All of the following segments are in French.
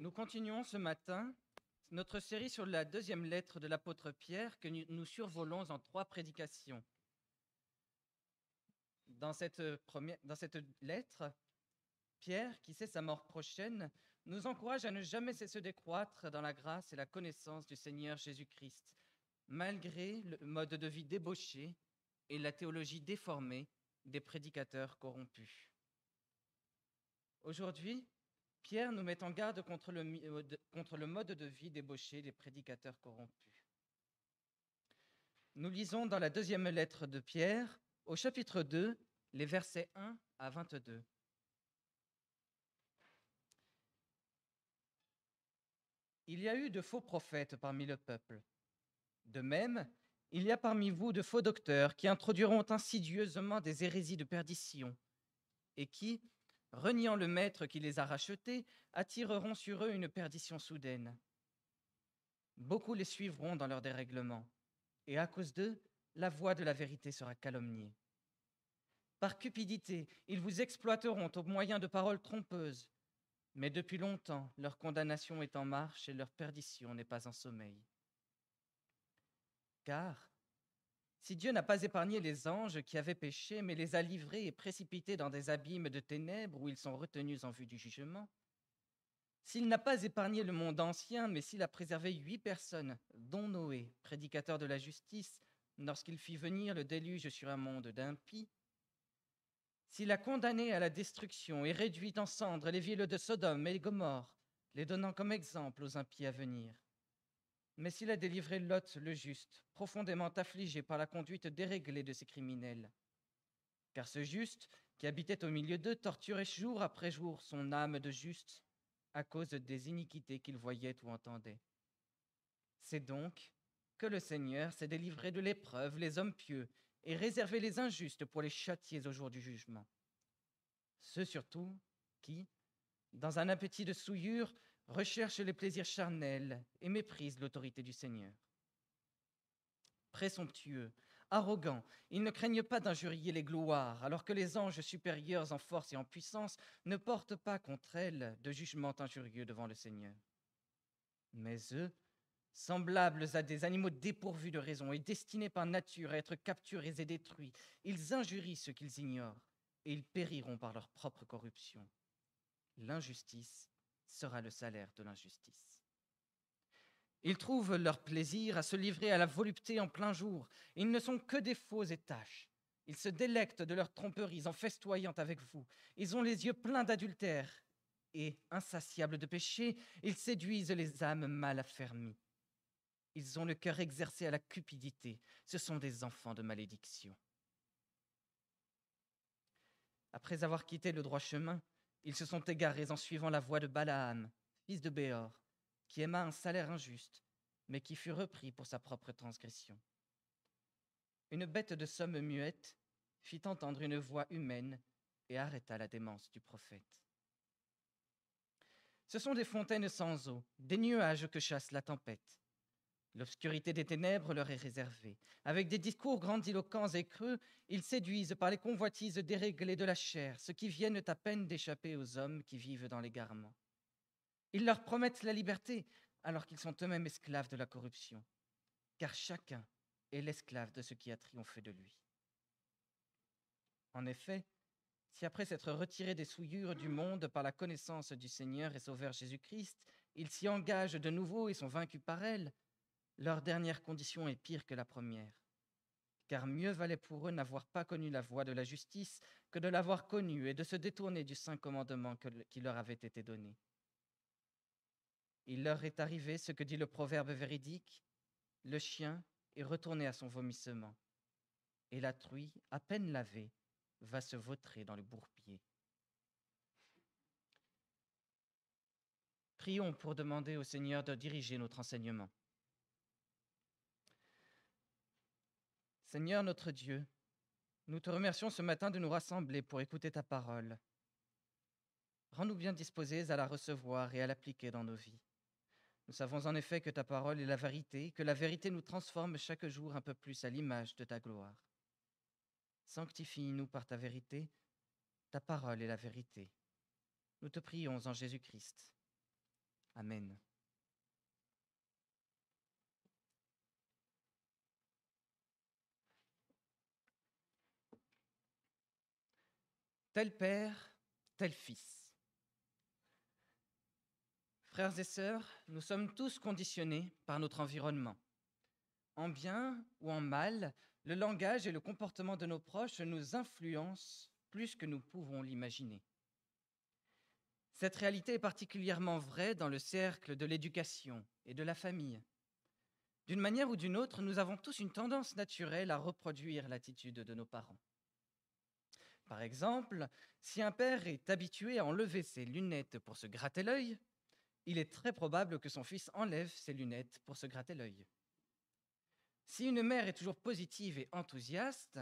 Nous continuons ce matin notre série sur la deuxième lettre de l'apôtre Pierre que nous survolons en trois prédications. Dans cette, euh, première, dans cette lettre, Pierre, qui sait sa mort prochaine, nous encourage à ne jamais cesser de croître dans la grâce et la connaissance du Seigneur Jésus-Christ, malgré le mode de vie débauché et la théologie déformée des prédicateurs corrompus. Aujourd'hui, Pierre nous met en garde contre le, euh, contre le mode de vie débauché des prédicateurs corrompus. Nous lisons dans la deuxième lettre de Pierre, au chapitre 2, les versets 1 à 22. Il y a eu de faux prophètes parmi le peuple. De même, il y a parmi vous de faux docteurs qui introduiront insidieusement des hérésies de perdition et qui, reniant le Maître qui les a rachetés, attireront sur eux une perdition soudaine. Beaucoup les suivront dans leur dérèglement, et à cause d'eux, la voix de la vérité sera calomniée. Par cupidité, ils vous exploiteront au moyen de paroles trompeuses, mais depuis longtemps, leur condamnation est en marche et leur perdition n'est pas en sommeil. Car, si Dieu n'a pas épargné les anges qui avaient péché, mais les a livrés et précipités dans des abîmes de ténèbres où ils sont retenus en vue du jugement, s'il n'a pas épargné le monde ancien, mais s'il a préservé huit personnes, dont Noé, prédicateur de la justice, lorsqu'il fit venir le déluge sur un monde d'impies, s'il a condamné à la destruction et réduit en cendres les villes de Sodome et Gomorre, les donnant comme exemple aux impies à venir, mais s'il a délivré Lot le juste, profondément affligé par la conduite déréglée de ces criminels, car ce juste, qui habitait au milieu d'eux, torturait jour après jour son âme de juste à cause des iniquités qu'il voyait ou entendait. C'est donc que le Seigneur s'est délivré de l'épreuve les hommes pieux et réservé les injustes pour les châtier au jour du jugement. Ceux surtout qui, dans un appétit de souillure, recherchent les plaisirs charnels et méprisent l'autorité du Seigneur. Présomptueux, arrogants, ils ne craignent pas d'injurier les gloires, alors que les anges supérieurs en force et en puissance ne portent pas contre elles de jugement injurieux devant le Seigneur. Mais eux, semblables à des animaux dépourvus de raison et destinés par nature à être capturés et détruits, ils injurient ce qu'ils ignorent, et ils périront par leur propre corruption. L'injustice sera le salaire de l'injustice. Ils trouvent leur plaisir à se livrer à la volupté en plein jour. Ils ne sont que des faux et tâches. Ils se délectent de leurs tromperies en festoyant avec vous. Ils ont les yeux pleins d'adultère et, insatiables de péché, ils séduisent les âmes mal affermies. Ils ont le cœur exercé à la cupidité. Ce sont des enfants de malédiction. Après avoir quitté le droit chemin, ils se sont égarés en suivant la voix de Balaam, fils de Béor, qui aima un salaire injuste, mais qui fut repris pour sa propre transgression. Une bête de somme muette fit entendre une voix humaine et arrêta la démence du prophète. Ce sont des fontaines sans eau, des nuages que chasse la tempête. L'obscurité des ténèbres leur est réservée. Avec des discours grandiloquents et creux, ils séduisent par les convoitises déréglées de la chair, ceux qui viennent à peine d'échapper aux hommes qui vivent dans l'égarement. Ils leur promettent la liberté, alors qu'ils sont eux-mêmes esclaves de la corruption, car chacun est l'esclave de ce qui a triomphé de lui. En effet, si après s'être retirés des souillures du monde par la connaissance du Seigneur et Sauveur Jésus-Christ, ils s'y engagent de nouveau et sont vaincus par elle, leur dernière condition est pire que la première, car mieux valait pour eux n'avoir pas connu la voie de la justice que de l'avoir connue et de se détourner du saint commandement qui leur avait été donné. Il leur est arrivé ce que dit le proverbe véridique, le chien est retourné à son vomissement, et la truie, à peine lavée, va se vautrer dans le bourbier. Prions pour demander au Seigneur de diriger notre enseignement. Seigneur notre Dieu, nous te remercions ce matin de nous rassembler pour écouter ta parole. Rends-nous bien disposés à la recevoir et à l'appliquer dans nos vies. Nous savons en effet que ta parole est la vérité, que la vérité nous transforme chaque jour un peu plus à l'image de ta gloire. Sanctifie-nous par ta vérité, ta parole est la vérité. Nous te prions en Jésus-Christ. Amen. tel père, tel fils. Frères et sœurs, nous sommes tous conditionnés par notre environnement. En bien ou en mal, le langage et le comportement de nos proches nous influencent plus que nous pouvons l'imaginer. Cette réalité est particulièrement vraie dans le cercle de l'éducation et de la famille. D'une manière ou d'une autre, nous avons tous une tendance naturelle à reproduire l'attitude de nos parents. Par exemple, si un père est habitué à enlever ses lunettes pour se gratter l'œil, il est très probable que son fils enlève ses lunettes pour se gratter l'œil. Si une mère est toujours positive et enthousiaste,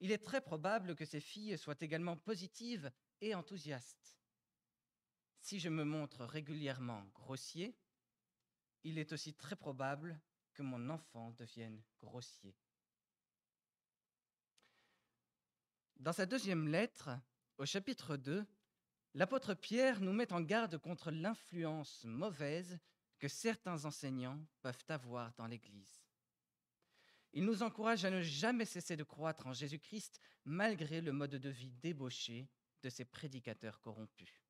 il est très probable que ses filles soient également positives et enthousiastes. Si je me montre régulièrement grossier, il est aussi très probable que mon enfant devienne grossier. Dans sa deuxième lettre, au chapitre 2, l'apôtre Pierre nous met en garde contre l'influence mauvaise que certains enseignants peuvent avoir dans l'Église. Il nous encourage à ne jamais cesser de croître en Jésus-Christ malgré le mode de vie débauché de ces prédicateurs corrompus.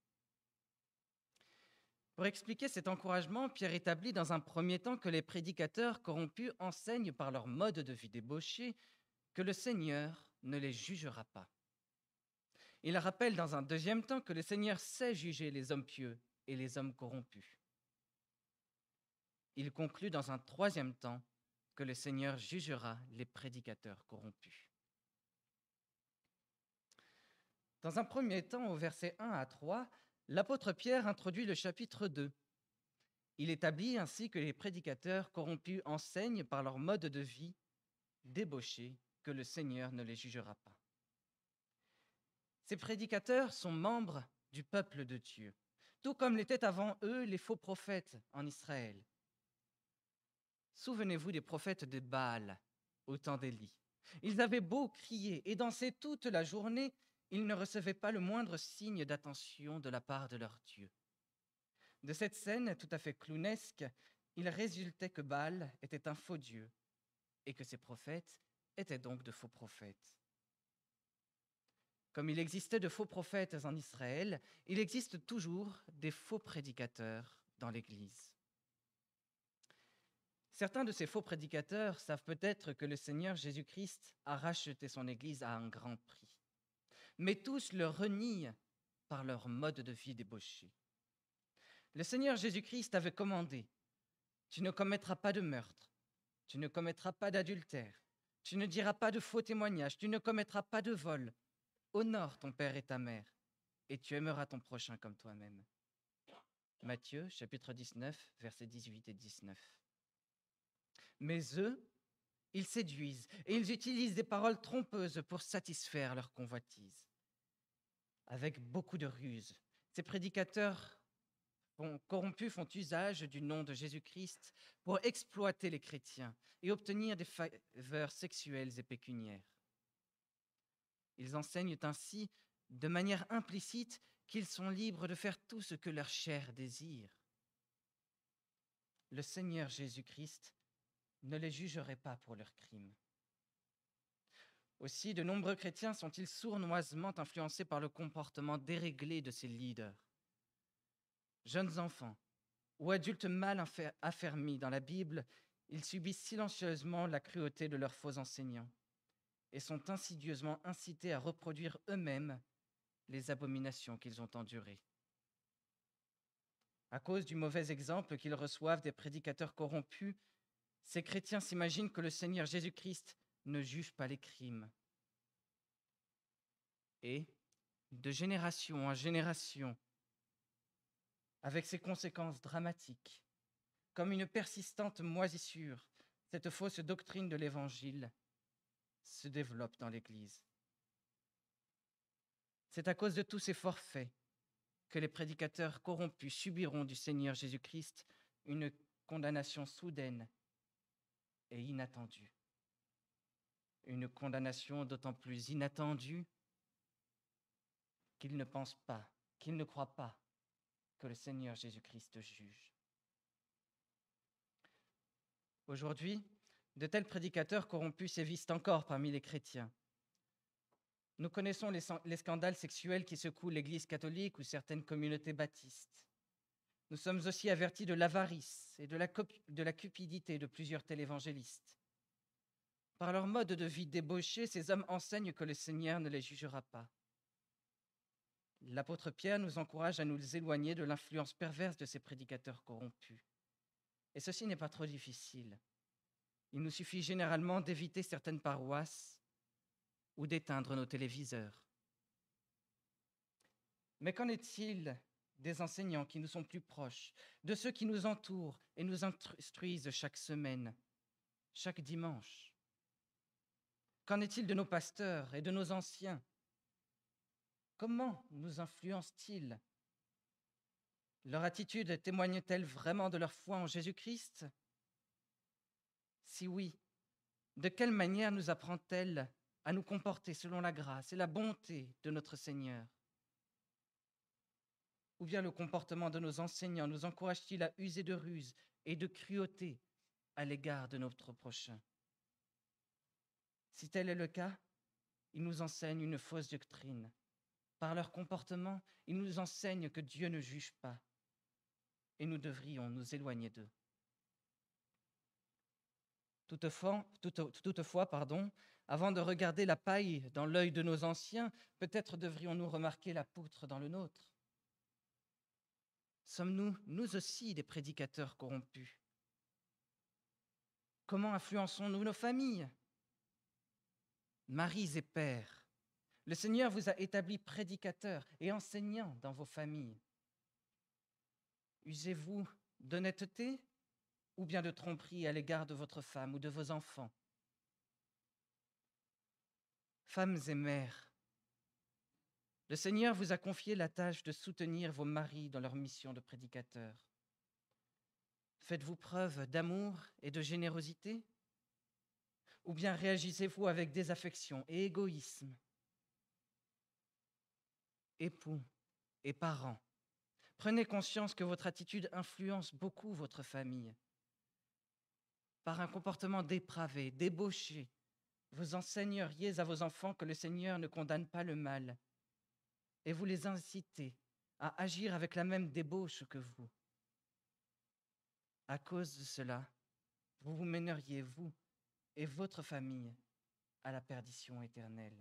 Pour expliquer cet encouragement, Pierre établit dans un premier temps que les prédicateurs corrompus enseignent par leur mode de vie débauché que le Seigneur ne les jugera pas. Il rappelle dans un deuxième temps que le Seigneur sait juger les hommes pieux et les hommes corrompus. Il conclut dans un troisième temps que le Seigneur jugera les prédicateurs corrompus. Dans un premier temps, au verset 1 à 3, l'apôtre Pierre introduit le chapitre 2. Il établit ainsi que les prédicateurs corrompus enseignent par leur mode de vie, débauchés, que le Seigneur ne les jugera pas. Ces prédicateurs sont membres du peuple de Dieu, tout comme l'étaient avant eux les faux prophètes en Israël. Souvenez-vous des prophètes de Baal au temps d'Élie. Ils avaient beau crier et danser toute la journée, ils ne recevaient pas le moindre signe d'attention de la part de leur Dieu. De cette scène tout à fait clownesque, il résultait que Baal était un faux dieu et que ses prophètes étaient donc de faux prophètes. Comme il existait de faux prophètes en Israël, il existe toujours des faux prédicateurs dans l'Église. Certains de ces faux prédicateurs savent peut-être que le Seigneur Jésus-Christ a racheté son Église à un grand prix, mais tous le renient par leur mode de vie débauché. Le Seigneur Jésus-Christ avait commandé, Tu ne commettras pas de meurtre, tu ne commettras pas d'adultère, tu ne diras pas de faux témoignages, tu ne commettras pas de vol. Honore ton père et ta mère, et tu aimeras ton prochain comme toi-même. Matthieu chapitre 19, versets 18 et 19. Mais eux, ils séduisent et ils utilisent des paroles trompeuses pour satisfaire leur convoitise. Avec beaucoup de ruse, ces prédicateurs corrompus font usage du nom de Jésus-Christ pour exploiter les chrétiens et obtenir des faveurs sexuelles et pécuniaires. Ils enseignent ainsi de manière implicite qu'ils sont libres de faire tout ce que leur chair désire. Le Seigneur Jésus-Christ ne les jugerait pas pour leurs crimes. Aussi, de nombreux chrétiens sont-ils sournoisement influencés par le comportement déréglé de ces leaders jeunes enfants ou adultes mal affermis dans la Bible, ils subissent silencieusement la cruauté de leurs faux enseignants et sont insidieusement incités à reproduire eux-mêmes les abominations qu'ils ont endurées. À cause du mauvais exemple qu'ils reçoivent des prédicateurs corrompus, ces chrétiens s'imaginent que le Seigneur Jésus-Christ ne juge pas les crimes. Et, de génération en génération, avec ses conséquences dramatiques. Comme une persistante moisissure, cette fausse doctrine de l'Évangile se développe dans l'Église. C'est à cause de tous ces forfaits que les prédicateurs corrompus subiront du Seigneur Jésus-Christ une condamnation soudaine et inattendue. Une condamnation d'autant plus inattendue qu'ils ne pensent pas, qu'ils ne croient pas que le Seigneur Jésus-Christ juge. Aujourd'hui, de tels prédicateurs corrompus sévissent encore parmi les chrétiens. Nous connaissons les, scandales sexuels qui secouent l'Église catholique ou certaines communautés baptistes. Nous sommes aussi avertis de l'avarice et de la, de la, cupidité de plusieurs évangélistes. Par leur mode de vie débauché, ces hommes enseignent que le Seigneur ne les jugera pas. L'apôtre Pierre nous encourage à nous éloigner de l'influence perverse de ces prédicateurs corrompus. Et ceci n'est pas trop difficile. Il nous suffit généralement d'éviter certaines paroisses ou d'éteindre nos téléviseurs. Mais qu'en est-il des enseignants qui nous sont plus proches, de ceux qui nous entourent et nous instruisent chaque semaine, chaque dimanche Qu'en est-il de nos pasteurs et de nos anciens Comment nous influencent-ils Leur attitude témoigne-t-elle vraiment de leur foi en Jésus-Christ Si oui, de quelle manière nous apprend-elle à nous comporter selon la grâce et la bonté de notre Seigneur Ou bien le comportement de nos enseignants nous encourage-t-il à user de ruse et de cruauté à l'égard de notre prochain Si tel est le cas, il nous enseigne une fausse doctrine par leur comportement, ils nous enseignent que Dieu ne juge pas et nous devrions nous éloigner d'eux. Toutefois, pardon, avant de regarder la paille dans l'œil de nos anciens, peut-être devrions-nous remarquer la poutre dans le nôtre. Sommes-nous, nous aussi, des prédicateurs corrompus Comment influençons-nous nos familles Maris et pères, le Seigneur vous a établi prédicateur et enseignants dans vos familles. Usez-vous d'honnêteté ou bien de tromperie à l'égard de votre femme ou de vos enfants. Femmes et mères, le Seigneur vous a confié la tâche de soutenir vos maris dans leur mission de prédicateur. Faites-vous preuve d'amour et de générosité Ou bien réagissez-vous avec désaffection et égoïsme époux et parents, prenez conscience que votre attitude influence beaucoup votre famille. Par un comportement dépravé, débauché, vous enseigneriez à vos enfants que le Seigneur ne condamne pas le mal, et vous les incitez à agir avec la même débauche que vous. À cause de cela, vous vous mèneriez, vous et votre famille, à la perdition éternelle.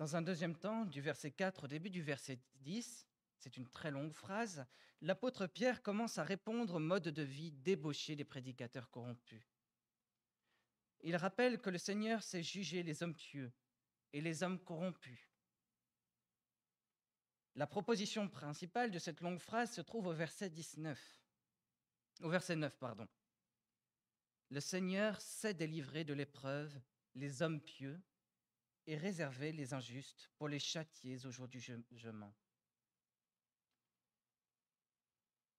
Dans un deuxième temps, du verset 4 au début du verset 10, c'est une très longue phrase, l'apôtre Pierre commence à répondre au mode de vie débauché des prédicateurs corrompus. Il rappelle que le Seigneur sait juger les hommes pieux et les hommes corrompus. La proposition principale de cette longue phrase se trouve au verset 19. Au verset 9, pardon. Le Seigneur sait délivrer de l'épreuve les hommes pieux et réserver les injustes pour les châtier au jour du jugement.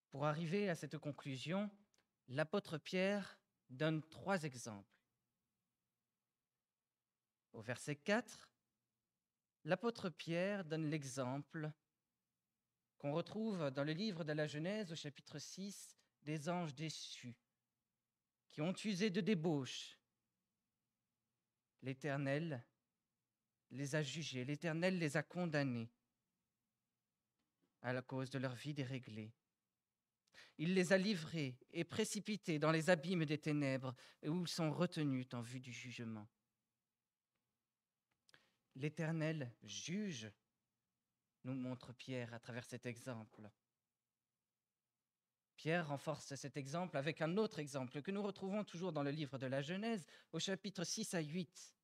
Pour arriver à cette conclusion, l'apôtre Pierre donne trois exemples. Au verset 4, l'apôtre Pierre donne l'exemple qu'on retrouve dans le livre de la Genèse au chapitre 6 des anges déçus, qui ont usé de débauche. L'Éternel les a jugés, l'Éternel les a condamnés à la cause de leur vie déréglée. Il les a livrés et précipités dans les abîmes des ténèbres, où ils sont retenus en vue du jugement. L'Éternel juge, nous montre Pierre à travers cet exemple. Pierre renforce cet exemple avec un autre exemple que nous retrouvons toujours dans le livre de la Genèse, au chapitre 6 à 8.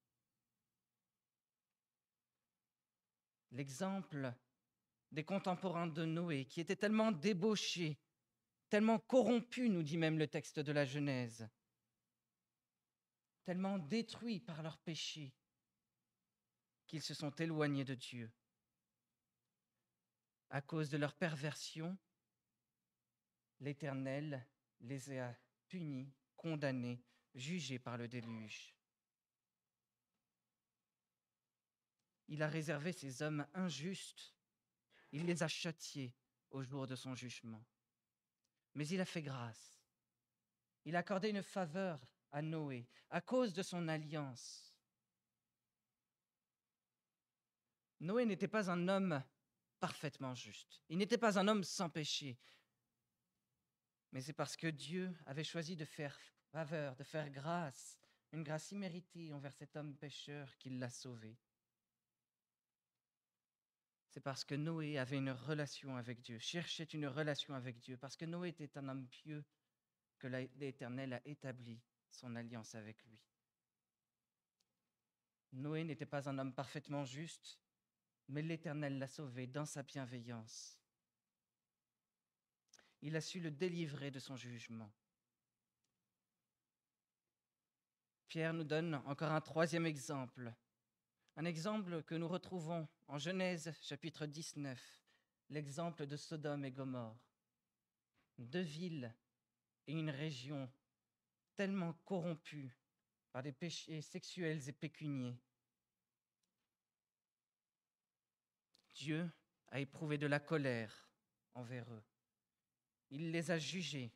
l'exemple des contemporains de Noé, qui étaient tellement débauchés, tellement corrompus, nous dit même le texte de la Genèse, tellement détruits par leurs péchés, qu'ils se sont éloignés de Dieu. À cause de leur perversion, l'Éternel les a punis, condamnés, jugés par le déluge. Il a réservé ces hommes injustes. Il les a châtiés au jour de son jugement. Mais il a fait grâce. Il a accordé une faveur à Noé à cause de son alliance. Noé n'était pas un homme parfaitement juste. Il n'était pas un homme sans péché. Mais c'est parce que Dieu avait choisi de faire faveur, de faire grâce, une grâce imméritée envers cet homme pécheur qu'il l'a sauvé c'est parce que Noé avait une relation avec Dieu, cherchait une relation avec Dieu, parce que Noé était un homme pieux, que l'Éternel a établi son alliance avec lui. Noé n'était pas un homme parfaitement juste, mais l'Éternel l'a sauvé dans sa bienveillance. Il a su le délivrer de son jugement. Pierre nous donne encore un troisième exemple un exemple que nous retrouvons en Genèse chapitre 19, l'exemple de Sodome et Gomorre. Deux villes et une région tellement corrompues par des péchés sexuels et pécuniers. Dieu a éprouvé de la colère envers eux. Il les a jugés,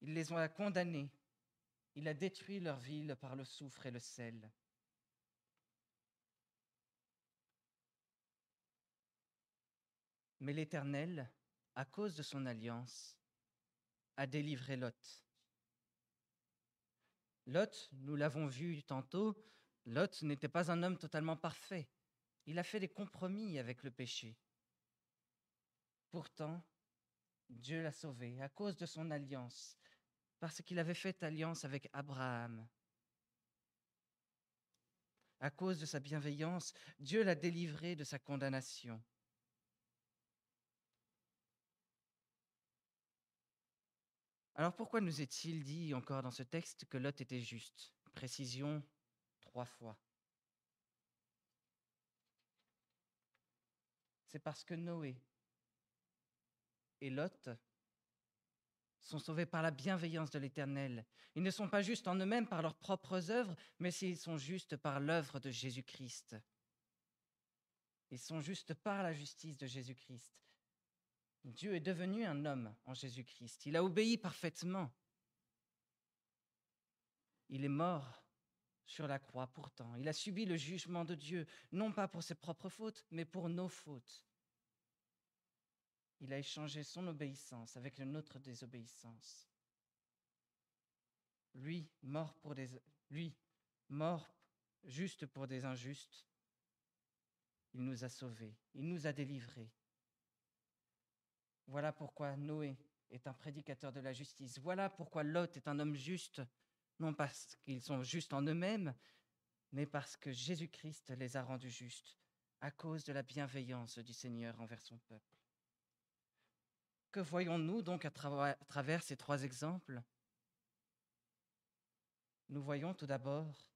il les a condamnés, il a détruit leur ville par le soufre et le sel. Mais l'Éternel, à cause de son alliance, a délivré Lot. Lot, nous l'avons vu tantôt, Lot n'était pas un homme totalement parfait. Il a fait des compromis avec le péché. Pourtant, Dieu l'a sauvé à cause de son alliance, parce qu'il avait fait alliance avec Abraham. À cause de sa bienveillance, Dieu l'a délivré de sa condamnation. Alors pourquoi nous est-il dit encore dans ce texte que Lot était juste Précision trois fois. C'est parce que Noé et Lot sont sauvés par la bienveillance de l'Éternel. Ils ne sont pas justes en eux-mêmes par leurs propres œuvres, mais s'ils sont justes par l'œuvre de Jésus-Christ. Ils sont justes par la justice de Jésus-Christ. Dieu est devenu un homme en Jésus-Christ. Il a obéi parfaitement. Il est mort sur la croix pourtant. Il a subi le jugement de Dieu, non pas pour ses propres fautes, mais pour nos fautes. Il a échangé son obéissance avec le notre désobéissance. Lui, mort pour des, lui, mort juste pour des injustes, il nous a sauvés, il nous a délivrés. Voilà pourquoi Noé est un prédicateur de la justice. Voilà pourquoi Lot est un homme juste, non parce qu'ils sont justes en eux-mêmes, mais parce que Jésus-Christ les a rendus justes à cause de la bienveillance du Seigneur envers son peuple. Que voyons-nous donc à, à travers ces trois exemples Nous voyons tout d'abord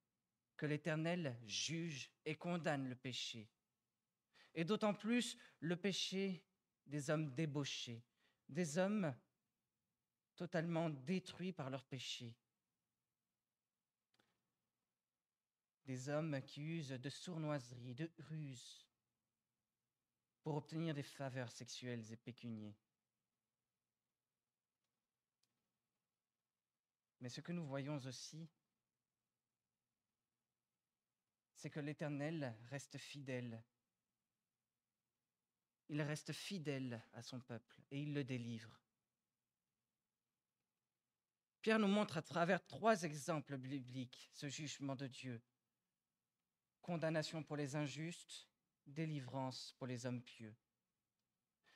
que l'Éternel juge et condamne le péché, et d'autant plus le péché des hommes débauchés, des hommes totalement détruits par leurs péchés, des hommes qui usent de sournoiserie, de ruse pour obtenir des faveurs sexuelles et pécuniaires. Mais ce que nous voyons aussi, c'est que l'Éternel reste fidèle il reste fidèle à son peuple et il le délivre. Pierre nous montre à travers trois exemples bibliques ce jugement de Dieu. Condamnation pour les injustes, délivrance pour les hommes pieux.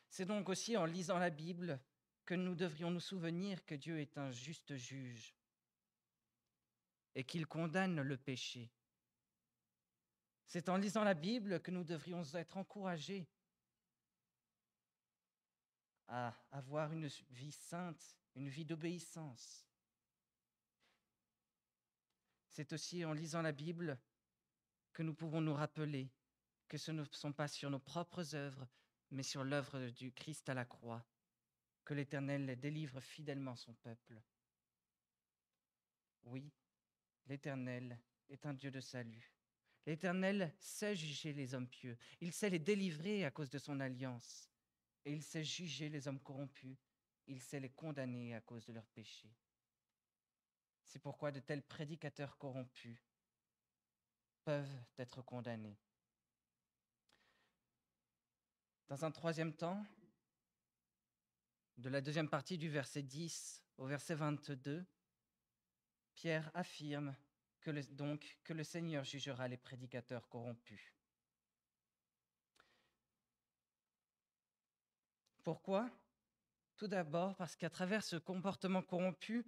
C'est donc aussi en lisant la Bible que nous devrions nous souvenir que Dieu est un juste juge et qu'il condamne le péché. C'est en lisant la Bible que nous devrions être encouragés à avoir une vie sainte, une vie d'obéissance. C'est aussi en lisant la Bible que nous pouvons nous rappeler que ce ne sont pas sur nos propres œuvres, mais sur l'œuvre du Christ à la croix, que l'Éternel délivre fidèlement son peuple. Oui, l'Éternel est un Dieu de salut. L'Éternel sait juger les hommes pieux. Il sait les délivrer à cause de son alliance. Et il sait juger les hommes corrompus, il sait les condamner à cause de leurs péchés. C'est pourquoi de tels prédicateurs corrompus peuvent être condamnés. Dans un troisième temps, de la deuxième partie du verset 10 au verset 22, Pierre affirme que le, donc que le Seigneur jugera les prédicateurs corrompus. Pourquoi Tout d'abord parce qu'à travers ce comportement corrompu,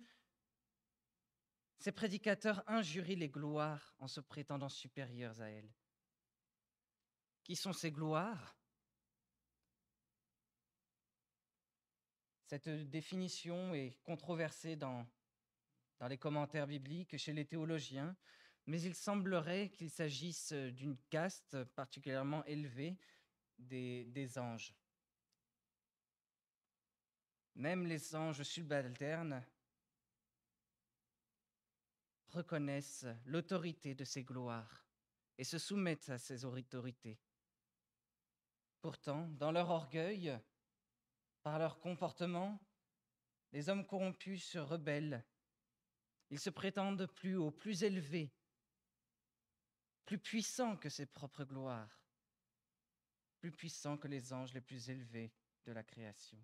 ces prédicateurs injurient les gloires en se prétendant supérieurs à elles. Qui sont ces gloires Cette définition est controversée dans, les commentaires bibliques, chez les théologiens, mais il semblerait qu'il s'agisse d'une caste particulièrement élevée des anges. Même les anges subalternes reconnaissent l'autorité de ses gloires et se soumettent à ses autorités. Pourtant, dans leur orgueil, par leur comportement, les hommes corrompus se rebellent. Ils se prétendent plus haut, plus élevés, plus puissants que ses propres gloires, plus puissants que les anges les plus élevés de la création.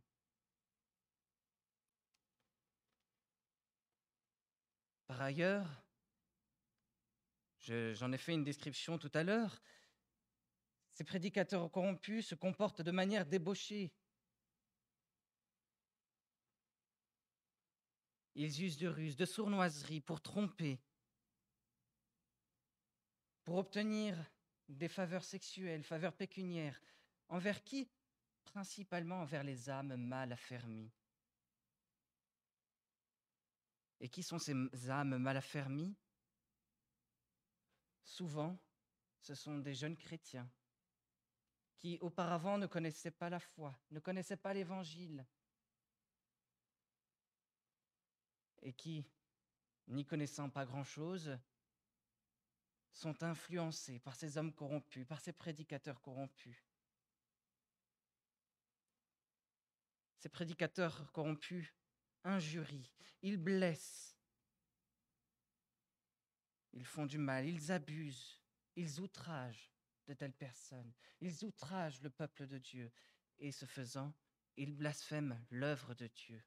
Par ailleurs, j'en ai fait une description tout à l'heure, ces prédicateurs corrompus se comportent de manière débauchée. Ils usent de ruses, de sournoiseries pour tromper, pour obtenir des faveurs sexuelles, faveurs pécuniaires, envers qui Principalement envers les âmes mal affermies. Et qui sont ces âmes mal affermies Souvent, ce sont des jeunes chrétiens qui auparavant ne connaissaient pas la foi, ne connaissaient pas l'Évangile, et qui, n'y connaissant pas grand-chose, sont influencés par ces hommes corrompus, par ces prédicateurs corrompus. Ces prédicateurs corrompus Injurie, ils blessent, ils font du mal, ils abusent, ils outragent de telles personnes, ils outragent le peuple de Dieu, et ce faisant, ils blasphèment l'œuvre de Dieu.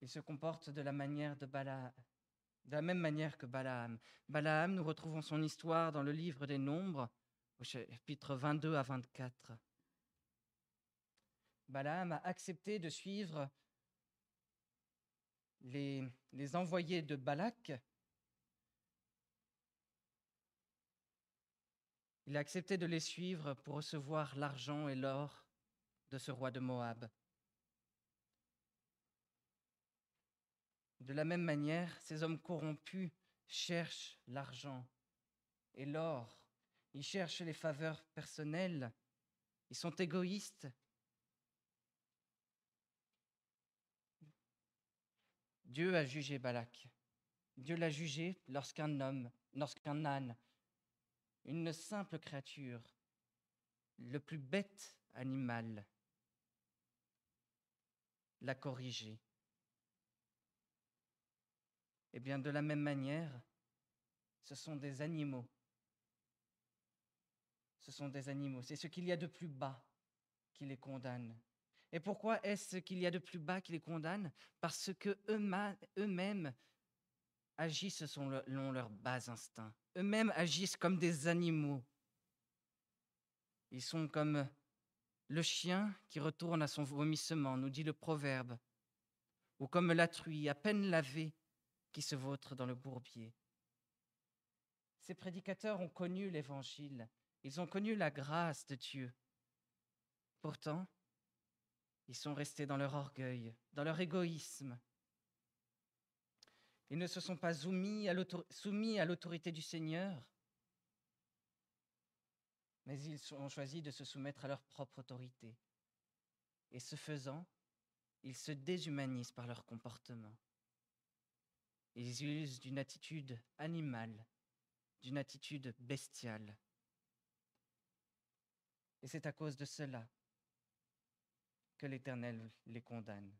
Ils se comportent de la manière de Balaam, de la même manière que Balaam. Balaam, nous retrouvons son histoire dans le livre des Nombres, au chapitre 22 à 24. Balaam a accepté de suivre les, les envoyés de Balak. Il a accepté de les suivre pour recevoir l'argent et l'or de ce roi de Moab. De la même manière, ces hommes corrompus cherchent l'argent et l'or ils cherchent les faveurs personnelles. Ils sont égoïstes. Dieu a jugé Balak. Dieu l'a jugé lorsqu'un homme, lorsqu'un âne, une simple créature, le plus bête animal, l'a corrigé. Et eh bien, de la même manière, ce sont des animaux ce sont des animaux. C'est ce qu'il y a de plus bas qui les condamne. Et pourquoi est-ce qu'il y a de plus bas qui les condamne Parce que eux-mêmes agissent selon leur bas instinct. Eux-mêmes agissent comme des animaux. Ils sont comme le chien qui retourne à son vomissement, nous dit le proverbe, ou comme la truie à peine lavée qui se vautre dans le bourbier. Ces prédicateurs ont connu l'Évangile, ils ont connu la grâce de Dieu. Pourtant, ils sont restés dans leur orgueil, dans leur égoïsme. Ils ne se sont pas soumis à l'autorité du Seigneur, mais ils ont choisi de se soumettre à leur propre autorité. Et ce faisant, ils se déshumanisent par leur comportement. Ils usent d'une attitude animale, d'une attitude bestiale. Et c'est à cause de cela que l'Éternel les condamne.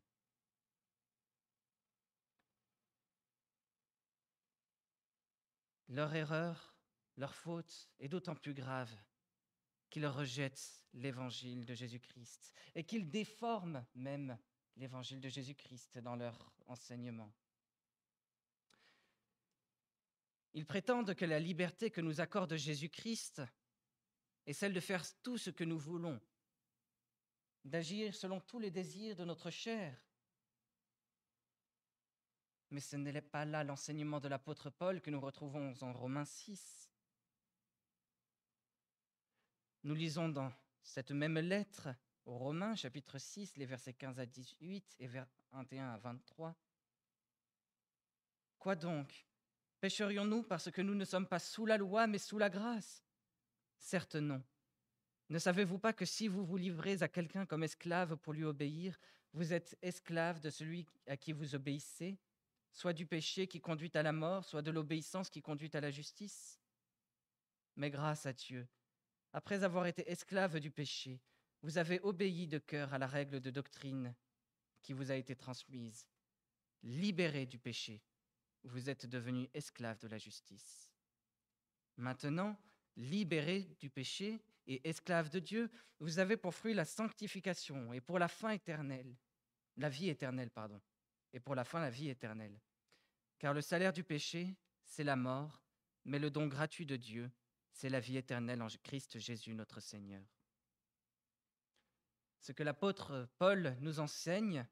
Leur erreur, leur faute est d'autant plus grave qu'ils rejettent l'évangile de Jésus-Christ et qu'ils déforment même l'évangile de Jésus-Christ dans leur enseignement. Ils prétendent que la liberté que nous accorde Jésus-Christ et celle de faire tout ce que nous voulons, d'agir selon tous les désirs de notre chair. Mais ce n'est pas là l'enseignement de l'apôtre Paul que nous retrouvons en Romains 6. Nous lisons dans cette même lettre aux Romains, chapitre 6, les versets 15 à 18 et vers 21 à 23. Quoi donc pêcherions nous parce que nous ne sommes pas sous la loi mais sous la grâce Certes non. Ne savez-vous pas que si vous vous livrez à quelqu'un comme esclave pour lui obéir, vous êtes esclave de celui à qui vous obéissez, soit du péché qui conduit à la mort, soit de l'obéissance qui conduit à la justice Mais grâce à Dieu, après avoir été esclave du péché, vous avez obéi de cœur à la règle de doctrine qui vous a été transmise. Libéré du péché, vous êtes devenu esclave de la justice. Maintenant, Libéré du péché et esclave de Dieu, vous avez pour fruit la sanctification et pour la fin éternelle, la vie éternelle, pardon, et pour la fin la vie éternelle. Car le salaire du péché, c'est la mort, mais le don gratuit de Dieu, c'est la vie éternelle en Christ Jésus notre Seigneur. Ce que l'apôtre Paul nous enseigne,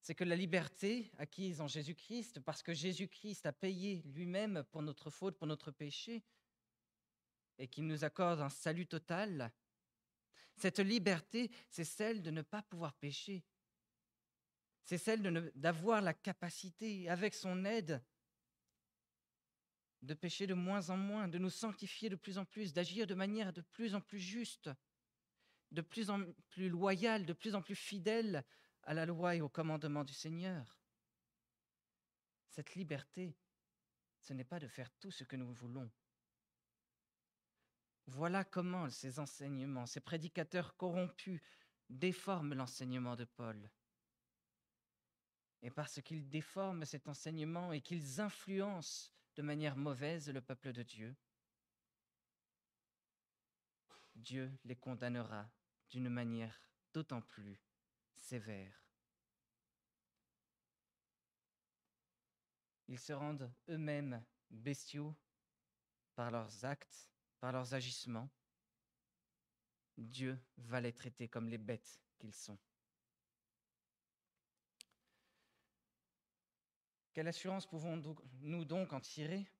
c'est que la liberté acquise en Jésus-Christ, parce que Jésus-Christ a payé lui-même pour notre faute, pour notre péché, et qu'il nous accorde un salut total. Cette liberté, c'est celle de ne pas pouvoir pécher. C'est celle d'avoir la capacité, avec son aide, de pécher de moins en moins, de nous sanctifier de plus en plus, d'agir de manière de plus en plus juste, de plus en plus loyale, de plus en plus fidèle à la loi et au commandement du Seigneur. Cette liberté, ce n'est pas de faire tout ce que nous voulons, voilà comment ces enseignements, ces prédicateurs corrompus déforment l'enseignement de Paul. Et parce qu'ils déforment cet enseignement et qu'ils influencent de manière mauvaise le peuple de Dieu, Dieu les condamnera d'une manière d'autant plus sévère. Ils se rendent eux-mêmes bestiaux par leurs actes par leurs agissements, Dieu va les traiter comme les bêtes qu'ils sont. Quelle assurance pouvons-nous donc en tirer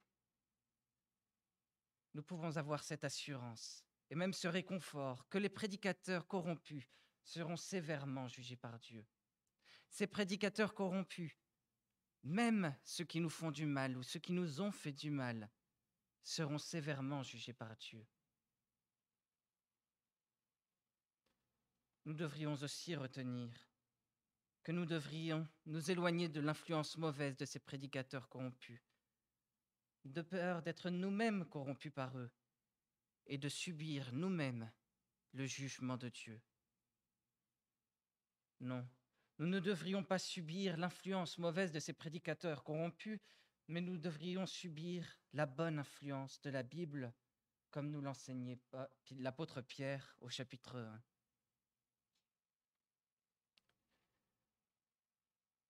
Nous pouvons avoir cette assurance et même ce réconfort que les prédicateurs corrompus seront sévèrement jugés par Dieu. Ces prédicateurs corrompus, même ceux qui nous font du mal ou ceux qui nous ont fait du mal, seront sévèrement jugés par Dieu. Nous devrions aussi retenir que nous devrions nous éloigner de l'influence mauvaise de ces prédicateurs corrompus, de peur d'être nous-mêmes corrompus par eux et de subir nous-mêmes le jugement de Dieu. Non, nous ne devrions pas subir l'influence mauvaise de ces prédicateurs corrompus mais nous devrions subir la bonne influence de la Bible, comme nous l'enseignait l'apôtre Pierre au chapitre 1.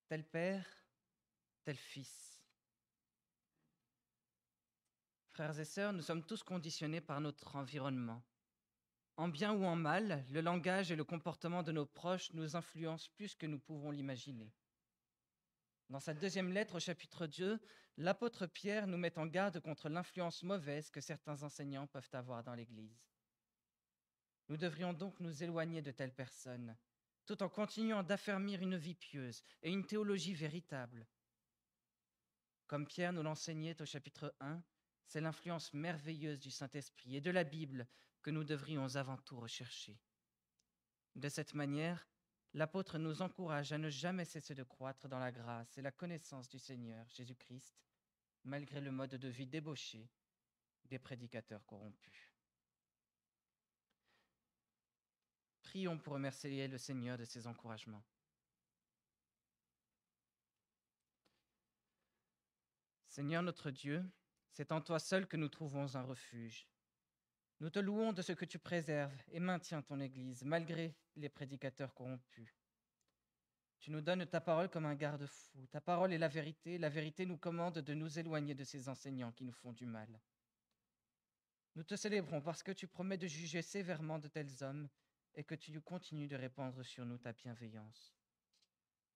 Tel Père, tel Fils. Frères et sœurs, nous sommes tous conditionnés par notre environnement. En bien ou en mal, le langage et le comportement de nos proches nous influencent plus que nous pouvons l'imaginer. Dans sa deuxième lettre au chapitre 2, l'apôtre Pierre nous met en garde contre l'influence mauvaise que certains enseignants peuvent avoir dans l'Église. Nous devrions donc nous éloigner de telles personnes, tout en continuant d'affermir une vie pieuse et une théologie véritable. Comme Pierre nous l'enseignait au chapitre 1, c'est l'influence merveilleuse du Saint-Esprit et de la Bible que nous devrions avant tout rechercher. De cette manière, l'apôtre nous encourage à ne jamais cesser de croître dans la grâce et la connaissance du Seigneur Jésus-Christ, malgré le mode de vie débauché des prédicateurs corrompus. Prions pour remercier le Seigneur de ses encouragements. Seigneur notre Dieu, c'est en toi seul que nous trouvons un refuge. Nous te louons de ce que tu préserves et maintiens ton Église, malgré les prédicateurs corrompus. Tu nous donnes ta parole comme un garde-fou. Ta parole est la vérité. La vérité nous commande de nous éloigner de ces enseignants qui nous font du mal. Nous te célébrons parce que tu promets de juger sévèrement de tels hommes et que tu continues de répandre sur nous ta bienveillance.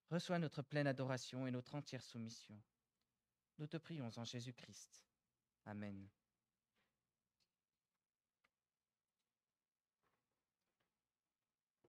Reçois notre pleine adoration et notre entière soumission. Nous te prions en Jésus-Christ. Amen.